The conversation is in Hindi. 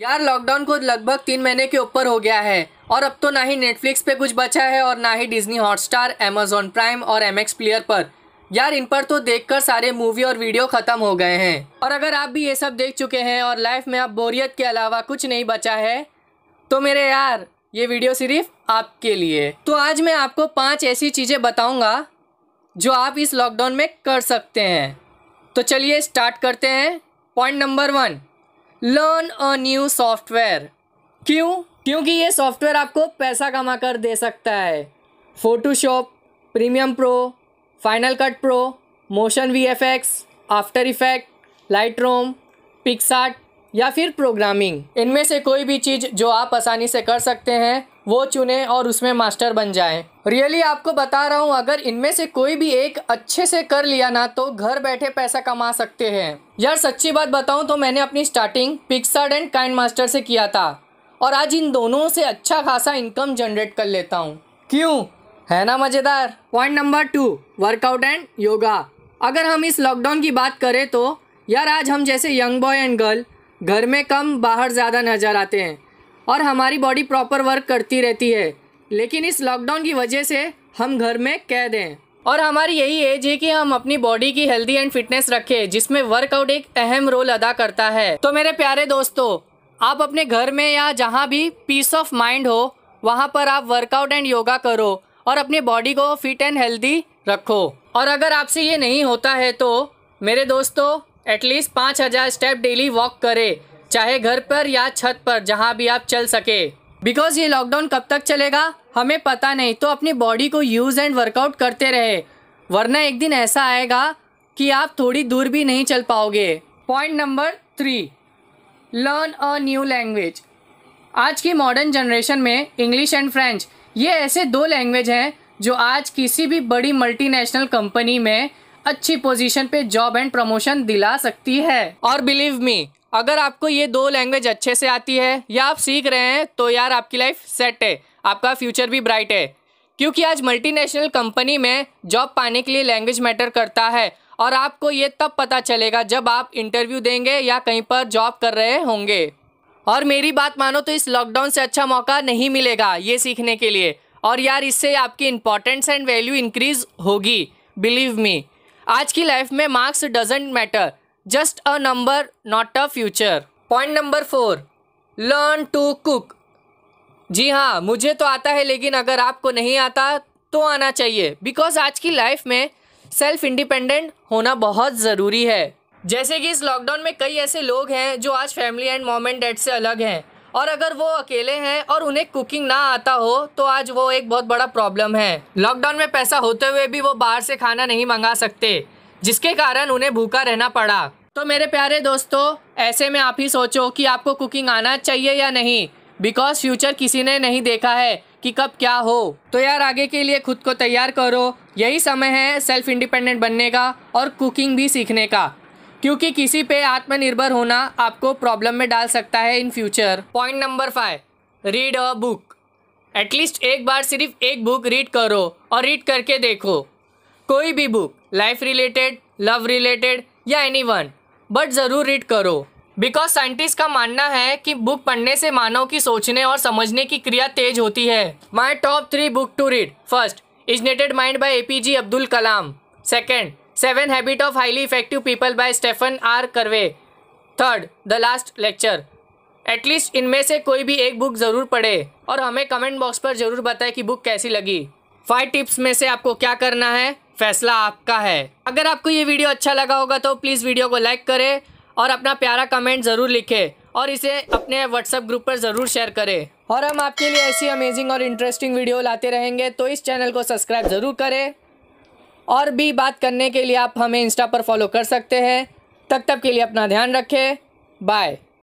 यार लॉकडाउन को लगभग तीन महीने के ऊपर हो गया है और अब तो ना ही नेटफ्लिक्स पे कुछ बचा है और ना ही डिज्नी हॉटस्टार अमेजोन प्राइम और एम एक्स प्लेयर पर यार इन पर तो देखकर सारे मूवी और वीडियो ख़त्म हो गए हैं और अगर आप भी ये सब देख चुके हैं और लाइफ में आप बोरियत के अलावा कुछ नहीं बचा है तो मेरे यार ये वीडियो सिर्फ आपके लिए तो आज मैं आपको पाँच ऐसी चीज़ें बताऊँगा जो आप इस लॉकडाउन में कर सकते हैं तो चलिए स्टार्ट करते हैं point number one learn a new software क्यों क्योंकि ये सॉफ्टवेयर आपको पैसा कमा कर दे सकता है Photoshop premium pro final cut pro motion V F X after effect lightroom PicsArt या फिर प्रोग्रामिंग इनमें से कोई भी चीज़ जो आप आसानी से कर सकते हैं वो चुने और उसमें मास्टर बन जाएं रियली आपको बता रहा हूँ अगर इनमें से कोई भी एक अच्छे से कर लिया ना तो घर बैठे पैसा कमा सकते हैं यार सच्ची बात बताऊँ तो मैंने अपनी starting PicsArt and KineMaster से किया था और आज इन दोनों से अच्छा खासा इनकम जनरेट कर लेता हूँ क्यों है ना मज़ेदार point number two workout and yoga अगर हम इस लॉकडाउन की बात करें तो यार आज हम जैसे यंग बॉय एंड गर्ल घर में कम बाहर ज़्यादा नज़र आते हैं और हमारी बॉडी प्रॉपर वर्क करती रहती है लेकिन इस लॉकडाउन की वजह से हम घर में कैद हैं और हमारी यही एज है कि हम अपनी बॉडी की हेल्दी एंड फिटनेस रखें जिसमें वर्कआउट एक अहम रोल अदा करता है तो मेरे प्यारे दोस्तों आप अपने घर में या जहाँ भी पीस ऑफ माइंड हो वहाँ पर आप वर्कआउट एंड योगा करो और अपनी बॉडी को फिट एंड हेल्दी रखो और अगर आपसे ये नहीं होता है तो मेरे दोस्तों एटलीस्ट पाँच हज़ार स्टेप डेली वॉक करें चाहे घर पर या छत पर जहाँ भी आप चल सके बिकॉज ये लॉकडाउन कब तक चलेगा हमें पता नहीं तो अपनी बॉडी को यूज़ एंड वर्कआउट करते रहे वरना एक दिन ऐसा आएगा कि आप थोड़ी दूर भी नहीं चल पाओगे point number three learn a new language आज की मॉडर्न जनरेशन में इंग्लिश एंड फ्रेंच ये ऐसे दो लैंग्वेज हैं जो आज किसी भी बड़ी मल्टीनेशनल कंपनी में अच्छी पोजीशन पे जॉब एंड प्रमोशन दिला सकती है और बिलीव मी अगर आपको ये दो लैंग्वेज अच्छे से आती है या आप सीख रहे हैं तो यार आपकी लाइफ सेट है आपका फ्यूचर भी ब्राइट है क्योंकि आज मल्टीनेशनल कंपनी में जॉब पाने के लिए लैंग्वेज मैटर करता है और आपको ये तब पता चलेगा जब आप इंटरव्यू देंगे या कहीं पर जॉब कर रहे होंगे और मेरी बात मानो तो इस लॉकडाउन से अच्छा मौका नहीं मिलेगा ये सीखने के लिए और यार इससे आपकी इंपॉर्टेंस एंड वैल्यू इंक्रीज होगी बिलीव मी आज की लाइफ में marks doesn't matter just a number not a future point number four learn to cook जी हाँ मुझे तो आता है लेकिन अगर आपको नहीं आता तो आना चाहिए बिकॉज आज की लाइफ में सेल्फ इंडिपेंडेंट होना बहुत ज़रूरी है जैसे कि इस लॉकडाउन में कई ऐसे लोग हैं जो आज family and mom and dad से अलग हैं और अगर वो अकेले हैं और उन्हें कुकिंग ना आता हो तो आज वो एक बहुत बड़ा प्रॉब्लम है लॉकडाउन में पैसा होते हुए भी वो बाहर से खाना नहीं मंगा सकते जिसके कारण उन्हें भूखा रहना पड़ा तो मेरे प्यारे दोस्तों ऐसे में आप ही सोचो कि आपको कुकिंग आना चाहिए या नहीं बिकॉज फ्यूचर किसी ने नहीं देखा है कि कब क्या हो तो यार आगे के लिए खुद को तैयार करो यही समय है सेल्फ इंडिपेंडेंट बनने का और कुकिंग भी सीखने का क्योंकि किसी पे आत्मनिर्भर होना आपको प्रॉब्लम में डाल सकता है in future point number five read a book at least एक बार सिर्फ एक बुक रीड करो और रीड करके देखो कोई भी book life related love related या एनी वन बट ज़रूर रीड करो बिकॉज साइंटिस्ट का मानना है कि बुक पढ़ने से मानव की सोचने और समझने की क्रिया तेज होती है my top three book to read first ignited mind by A P J Abdul Kalam second seven habit of highly effective people by Stephen R Covey third the last lecture at least इनमें से कोई भी एक बुक ज़रूर पढ़े और हमें कमेंट बॉक्स पर ज़रूर बताएं कि बुक कैसी लगी फाइव टिप्स में से आपको क्या करना है फैसला आपका है अगर आपको ये वीडियो अच्छा लगा होगा तो प्लीज़ वीडियो को लाइक करें और अपना प्यारा कमेंट ज़रूर लिखें और इसे अपने व्हाट्सएप ग्रुप पर ज़रूर शेयर करें और हम आपके लिए ऐसी अमेजिंग और इंटरेस्टिंग वीडियो लाते रहेंगे तो इस चैनल को सब्सक्राइब ज़रूर करें और भी बात करने के लिए आप हमें इंस्टा पर फॉलो कर सकते हैं तब तक के लिए अपना ध्यान रखें बाय